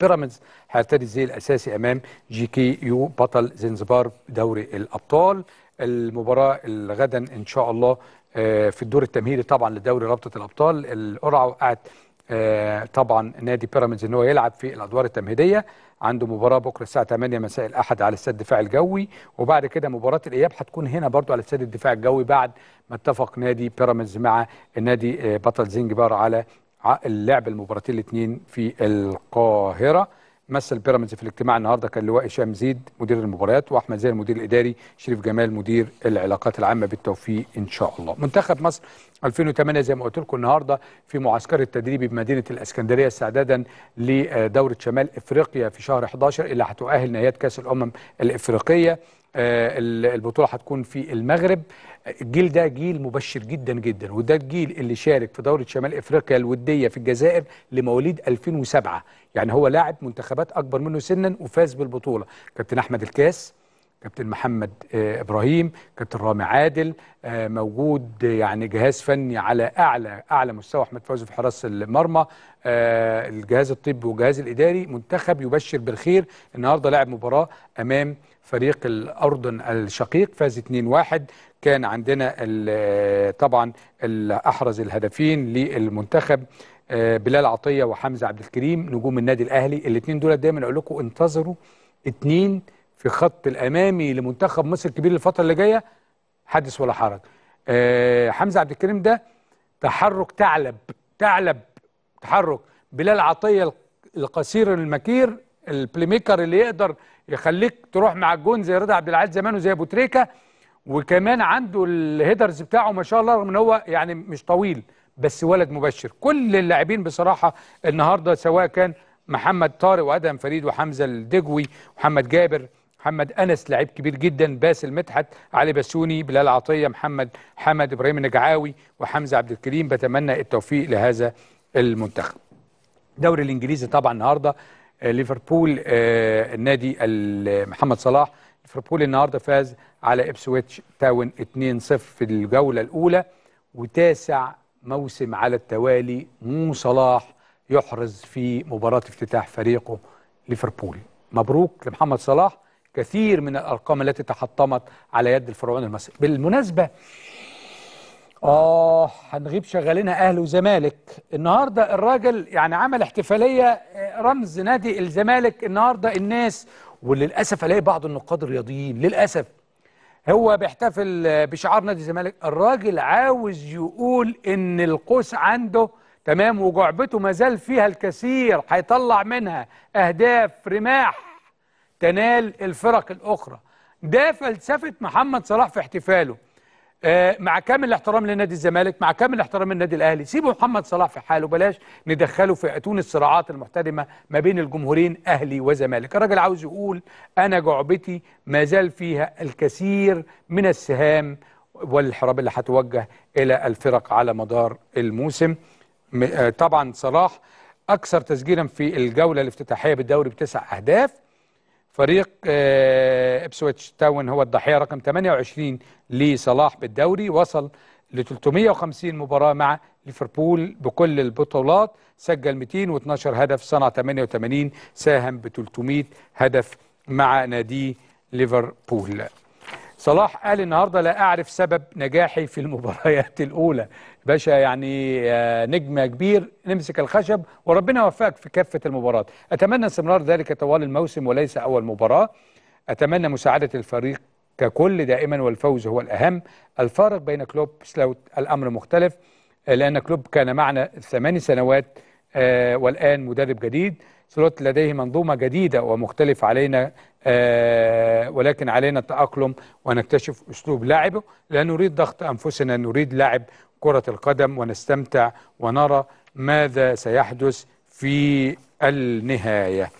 بيراميدز هيرتدي الزي الاساسي امام جي كي يو بطل زنزبار دوري الابطال المباراه الغدا ان شاء الله آه، في الدور التمهيدي طبعا لدوري رابطه الابطال القرعه وقعت آه، طبعا نادي بيراميدز ان هو يلعب في الادوار التمهيديه عنده مباراه بكره الساعه 8 مساء الاحد على استاد الدفاع الجوي وبعد كده مباراه الاياب هتكون هنا برضو على استاد الدفاع الجوي بعد ما اتفق نادي بيراميدز مع النادي آه، بطل زنجبار على اللعب المباراتين الاثنين في القاهره مثل بيراميدز في الاجتماع النهارده كان لواء هشام زيد مدير المباريات واحمد زين المدير الاداري شريف جمال مدير العلاقات العامه بالتوفيق ان شاء الله منتخب مصر 2008 زي ما قلت لكم النهارده في معسكر التدريبي بمدينه الاسكندريه استعدادا لدوره شمال افريقيا في شهر 11 اللي هتؤهل نهائيات كاس الامم الافريقيه آه، البطوله هتكون في المغرب الجيل ده جيل مبشر جدا جدا وده الجيل اللي شارك في دوره شمال افريقيا الوديه في الجزائر لمواليد 2007 يعني هو لاعب منتخبات اكبر منه سنا وفاز بالبطوله كابتن احمد الكاس كابتن محمد آه، ابراهيم كابتن رامي عادل آه، موجود يعني جهاز فني على اعلى اعلى مستوى احمد فوزي في حراس المرمى آه، الجهاز الطبي والجهاز الاداري منتخب يبشر بالخير النهارده لعب مباراه امام فريق الاردن الشقيق فاز 2-1 كان عندنا طبعا احرز الهدفين للمنتخب بلال عطيه وحمزه عبد الكريم نجوم النادي الاهلي الاثنين دول دايما اقول لكم انتظروا اثنين في خط الامامي لمنتخب مصر الكبير الفتره اللي جايه حدث ولا حرج آه حمزه عبد الكريم ده تحرك ثعلب ثعلب تحرك بلال عطيه القصير المكير البلي ميكر اللي يقدر يخليك تروح مع الجون زي رضا عبد العال زمان وزي ابو تريكه وكمان عنده الهيدرز بتاعه ما شاء الله رغم ان هو يعني مش طويل بس ولد مبشر كل اللاعبين بصراحه النهارده سواء كان محمد طارق وادهم فريد وحمزه الدجوي ومحمد جابر محمد انس لعيب كبير جدا باسل مدحت علي بسوني بلال عطيه محمد حمد ابراهيم النجعاوي وحمزه عبد الكريم بتمنى التوفيق لهذا المنتخب الدوري الانجليزي طبعا النهارده آه، ليفربول آه، النادي محمد صلاح ليفربول النهارده فاز على ابسويتش تاون 2-0 في الجوله الاولى وتاسع موسم على التوالي مو صلاح يحرز في مباراه افتتاح فريقه ليفربول مبروك لمحمد صلاح كثير من الأرقام التي تحطمت على يد الفرعون المصري بالمناسبة آه هنغيب شغالينها أهل وزمالك النهاردة الراجل يعني عمل احتفالية آه، رمز نادي الزمالك النهاردة الناس وللأسف ألاقي بعض النقاد الرياضيين للأسف هو بيحتفل آه، بشعار نادي الزمالك الراجل عاوز يقول إن القوس عنده تمام وجعبته مازال فيها الكثير هيطلع منها أهداف رماح تنال الفرق الأخرى ده فلسفة محمد صلاح في احتفاله آه مع كامل الاحترام لنادي الزمالك مع كامل الاحترام للنادي الاهلي سيبوا محمد صلاح في حاله بلاش ندخله في اتون الصراعات المحتدمه ما بين الجمهورين اهلي وزمالك الراجل عاوز يقول انا جعبتي ما زال فيها الكثير من السهام والحراب اللي هتوجه الى الفرق على مدار الموسم آه، طبعا صلاح اكثر تسجيلا في الجوله الافتتاحيه بالدوري بتسع اهداف فريق آه، ابسويتش تاون هو الضحيه رقم 28 لصلاح بالدوري وصل ل 350 مباراه مع ليفربول بكل البطولات سجل 212 هدف صنع 88 ساهم ب 300 هدف مع نادي ليفربول صلاح قال النهارده لا اعرف سبب نجاحي في المباريات الاولى باشا يعني آه، نجم كبير نمسك الخشب وربنا يوفقك في كافه المباريات اتمنى استمرار ذلك طوال الموسم وليس اول مباراه اتمنى مساعده الفريق ككل دائما والفوز هو الاهم الفارق بين كلوب سلاوت الامر مختلف لان كلوب كان معنا ثماني سنوات آه، والآن مدرب جديد سلوت لديه منظومة جديدة ومختلفة علينا آه، ولكن علينا التأقلم ونكتشف أسلوب لعبه لا نريد ضغط أنفسنا نريد لعب كرة القدم ونستمتع ونرى ماذا سيحدث في النهاية